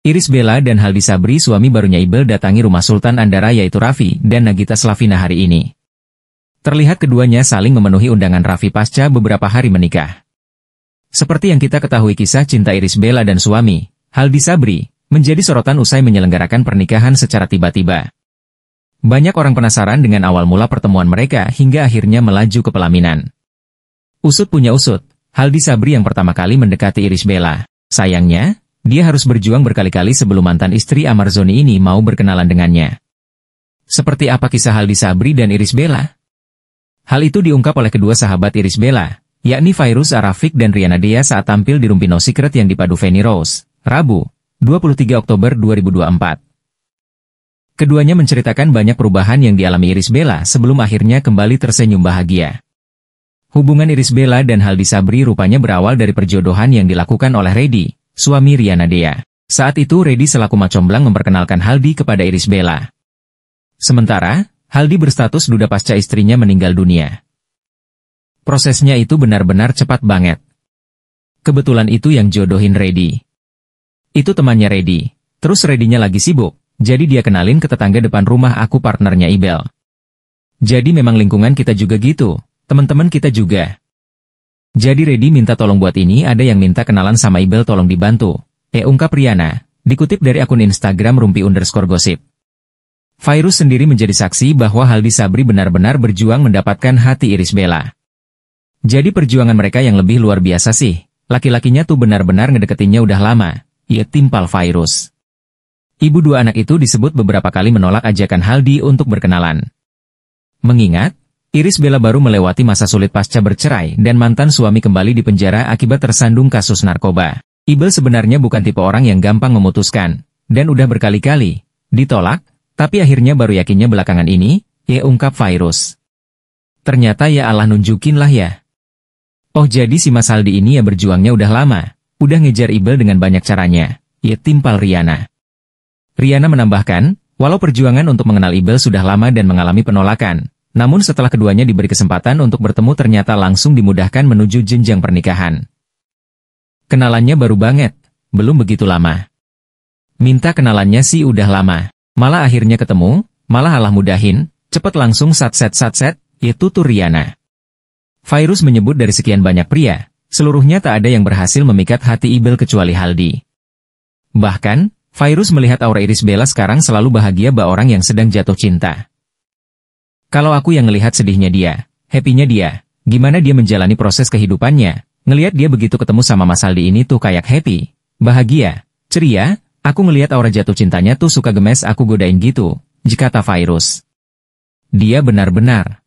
Iris Bella dan Haldi Sabri suami barunya Ibel datangi rumah Sultan Andara yaitu Raffi dan Nagita Slavina hari ini. Terlihat keduanya saling memenuhi undangan Raffi pasca beberapa hari menikah. Seperti yang kita ketahui kisah cinta Iris Bella dan suami, Haldi Sabri, menjadi sorotan usai menyelenggarakan pernikahan secara tiba-tiba. Banyak orang penasaran dengan awal mula pertemuan mereka hingga akhirnya melaju ke pelaminan. Usut punya usut, Haldi Sabri yang pertama kali mendekati Iris Bella. Sayangnya, dia harus berjuang berkali-kali sebelum mantan istri Amarzoni ini mau berkenalan dengannya. Seperti apa kisah Haldi Sabri dan Iris Bella? Hal itu diungkap oleh kedua sahabat Iris Bella, yakni Virus Arafik dan Riana Dea saat tampil di Rumpino Secret yang dipadu Fanny Rose, Rabu, 23 Oktober 2024. Keduanya menceritakan banyak perubahan yang dialami Iris Bella sebelum akhirnya kembali tersenyum bahagia. Hubungan Iris Bella dan Haldi Sabri rupanya berawal dari perjodohan yang dilakukan oleh Reddy, suami Riana Dea. Saat itu Redi selaku macomblang memperkenalkan Haldi kepada Iris Bella. Sementara, Haldi berstatus duda pasca istrinya meninggal dunia. Prosesnya itu benar-benar cepat banget. Kebetulan itu yang jodohin Redi. Itu temannya Redi. Terus reddy lagi sibuk, jadi dia kenalin ke tetangga depan rumah aku partnernya Ibel. Jadi memang lingkungan kita juga gitu, teman-teman kita juga. Jadi Reddy minta tolong buat ini ada yang minta kenalan sama Ibel tolong dibantu. Eh ungkap Riana, dikutip dari akun Instagram rumpi underscore gosip. Virus sendiri menjadi saksi bahwa Haldi Sabri benar-benar berjuang mendapatkan hati Iris Bella. Jadi perjuangan mereka yang lebih luar biasa sih, laki-lakinya tuh benar-benar ngedeketinnya udah lama, ia timpal virus. Ibu dua anak itu disebut beberapa kali menolak ajakan Haldi untuk berkenalan. Mengingat, Iris Bella baru melewati masa sulit pasca bercerai dan mantan suami kembali di penjara akibat tersandung kasus narkoba. Ibel sebenarnya bukan tipe orang yang gampang memutuskan, dan udah berkali-kali, ditolak, tapi akhirnya baru yakinnya belakangan ini, ya ungkap virus. Ternyata ya Allah nunjukin lah ya. Oh jadi si Mas Aldi ini ya berjuangnya udah lama, udah ngejar Ibel dengan banyak caranya, ya timpal Riana. Riana menambahkan, walau perjuangan untuk mengenal Ibel sudah lama dan mengalami penolakan, namun setelah keduanya diberi kesempatan untuk bertemu ternyata langsung dimudahkan menuju jenjang pernikahan. Kenalannya baru banget, belum begitu lama. Minta kenalannya sih udah lama, malah akhirnya ketemu, malah alah mudahin, cepet langsung sat sat satset yaitu Turiana. Virus menyebut dari sekian banyak pria, seluruhnya tak ada yang berhasil memikat hati Ibel kecuali Haldi. Bahkan, Virus melihat aura iris Bella sekarang selalu bahagia bahwa orang yang sedang jatuh cinta. Kalau aku yang ngelihat sedihnya dia, happy-nya dia, gimana dia menjalani proses kehidupannya, ngelihat dia begitu ketemu sama Mas Aldi ini tuh kayak happy, bahagia, ceria, aku ngelihat aura jatuh cintanya tuh suka gemes aku godain gitu, jika ta virus. Dia benar-benar